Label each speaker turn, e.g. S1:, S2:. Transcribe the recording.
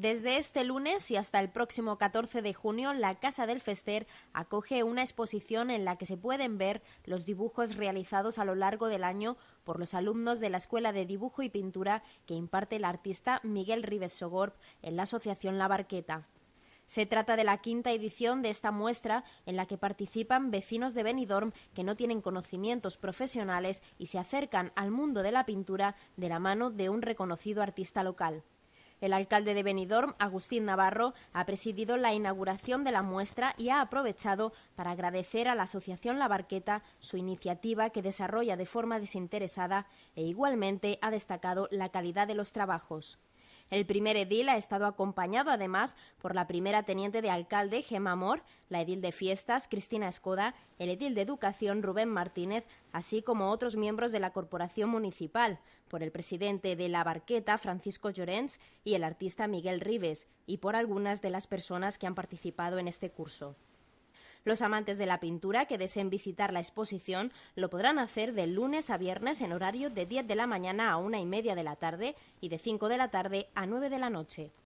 S1: Desde este lunes y hasta el próximo 14 de junio, la Casa del Fester acoge una exposición en la que se pueden ver los dibujos realizados a lo largo del año por los alumnos de la Escuela de Dibujo y Pintura que imparte el artista Miguel Rives Sogorp en la Asociación La Barqueta. Se trata de la quinta edición de esta muestra en la que participan vecinos de Benidorm que no tienen conocimientos profesionales y se acercan al mundo de la pintura de la mano de un reconocido artista local. El alcalde de Benidorm, Agustín Navarro, ha presidido la inauguración de la muestra y ha aprovechado para agradecer a la Asociación La Barqueta su iniciativa que desarrolla de forma desinteresada e igualmente ha destacado la calidad de los trabajos. El primer edil ha estado acompañado además por la primera teniente de alcalde, Gemma Amor, la edil de fiestas, Cristina Escoda, el edil de educación, Rubén Martínez, así como otros miembros de la corporación municipal, por el presidente de la Barqueta, Francisco Llorens, y el artista Miguel Rives, y por algunas de las personas que han participado en este curso. Los amantes de la pintura que deseen visitar la exposición lo podrán hacer de lunes a viernes en horario de 10 de la mañana a una y media de la tarde y de 5 de la tarde a 9 de la noche.